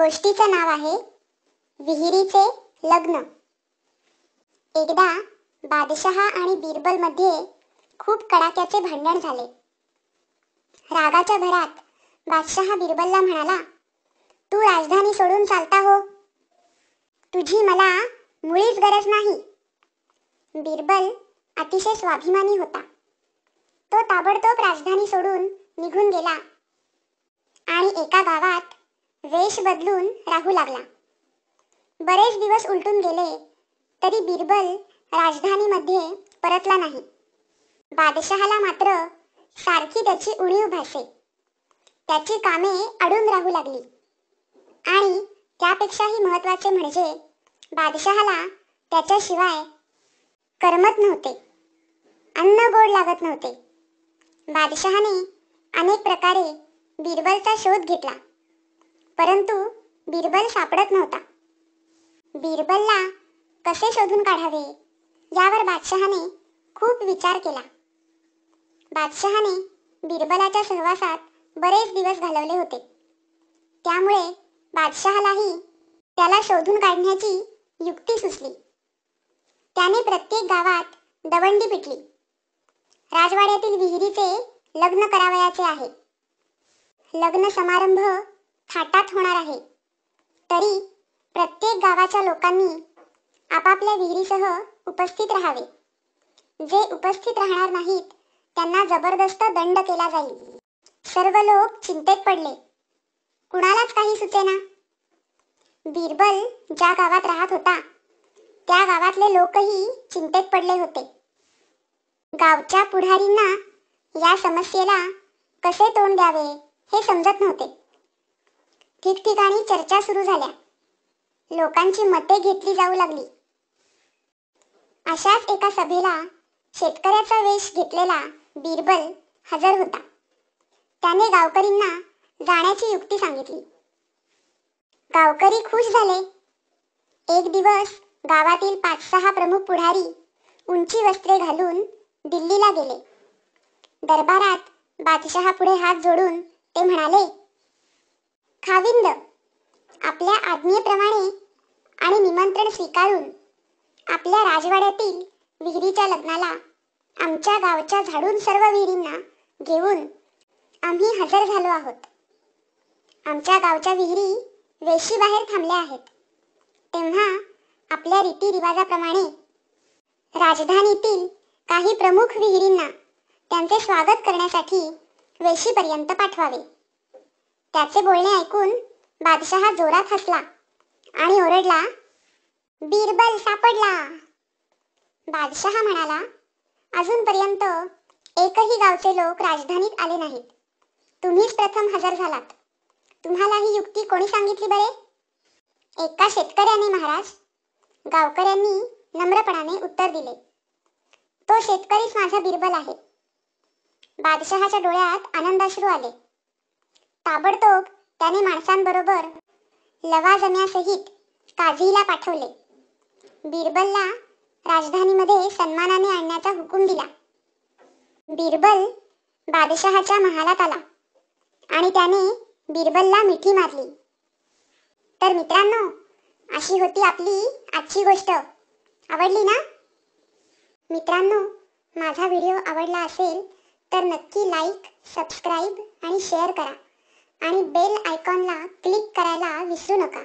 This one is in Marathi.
गोष्टीचं नाव आहे विहिरीचे लग्न एकदा बादशहा आणि बिरबल मध्ये खूप कडाक्याचे भांडण झाले रागाच्या भरात बादशहा बिरबलला म्हणाला तू राजधानी सोडून चालता हो तुझी मला मुळीच गरज नाही बिरबल अतिशय स्वाभिमानी होता तो ताबडतोब राजधानी सोडून निघून गेला आणि एका गावात वेश बदलून राहू लागला बरेच दिवस उलटून गेले तरी बिरबल राजधानीमध्ये परतला नाही बादशहाला मात्र सारखी त्याची उणीव भासे त्याची कामे अडून राहू लागली आणि त्यापेक्षाही महत्वाचे म्हणजे बादशहाला त्याच्याशिवाय करमत नव्हते अन्न गोड लागत नव्हते बादशहाने अनेक प्रकारे बिरबलचा शोध घेतला परंतु बिरबल सापडत नव्हता बिरबलला कसे शोधून काढावे यावर बादशहाने खूप विचार केला बादशहाने बिरबलाच्या सहवासात बरेच दिवस घालवले होते त्यामुळे बादशहालाही त्याला शोधून काढण्याची युक्ती सुचली त्याने प्रत्येक गावात दवंडी पिटली राजवाड्यातील विहिरीचे लग्न करावयाचे आहे लग्न समारंभ थाटात होणार आहे तरी प्रत्येक गावाच्या लोकांनी आपापल्या विहिरीसह उपस्थित राहावे जे उपस्थित राहणार नाहीत त्यांना जबरदस्त दंड केला जाईल सर्व लोक चिंतेत पडले कुणालाच काही सुचेना बिरबल ज्या गावात राहत होता त्या गावातले लोकही चिंतेत पडले होते गावच्या पुढारींना या समस्येला कसे तोंड द्यावे हे समजत नव्हते ठिकठिकाणी चर्चा सुरू झाल्या लोकांची मते घेतली जाऊ लागली अशाच एका सभेला शेतकऱ्याचा वेश घेतलेला बिरबल हजर होता त्याने गावकरींना जाण्याची युक्ती सांगितली गावकरी खुश झाले एक दिवस गावातील पाच सहा प्रमुख पुढारी उंची वस्त्रे घालून दिल्लीला गेले दरबारात बादशहा पुढे हात जोडून ते म्हणाले खाविंद आपल्या आज्ञेप्रमाणे आणि निमंत्रण स्वीकारून आपल्या राजवाड्यातील विहिरीच्या लग्नाला आमच्या गावच्या झाडून सर्व विहिरींना घेऊन आम्ही हजर झालो आहोत आमच्या गावच्या विहिरी वेशी बाहेर थांबल्या आहेत तेव्हा आपल्या रीतीरिवाजाप्रमाणे राजधानीतील काही प्रमुख विहिरींना त्यांचे स्वागत करण्यासाठी वेशीपर्यंत पाठवावे त्याचे बोलणे ऐकून बादशहा जोरात हसला आणि ओरडला बीरबल सापडला बादशहा म्हणाला अजूनपर्यंत एकही गावचे लोक राजधानीत आले नाहीत तुम्हीच प्रथम हजर झालात तुम्हाला ही युक्ती कोणी सांगितली बरे एका शेतकऱ्याने महाराज गावकऱ्यांनी नम्रपणाने उत्तर दिले तो शेतकरीच माझा बिरबल आहे बादशहाच्या डोळ्यात आनंदाश्रू आले ताबडतोब त्याने माणसांबरोबर लवाजम्यासहित काझीला पाठवले बिरबलला राजधानीमध्ये सन्मानाने आणण्याचा हुकूम दिला बिरबल बादशहाच्या महालात आला आणि त्याने बिरबलला मिठी मारली तर मित्रांनो अशी होती आपली आजची गोष्ट आवडली ना मित्रांनो माझा व्हिडिओ आवडला असेल तर नक्की लाईक सबस्क्राईब आणि शेअर करा आणि बेल आयकॉनला क्लिक करायला विसरू नका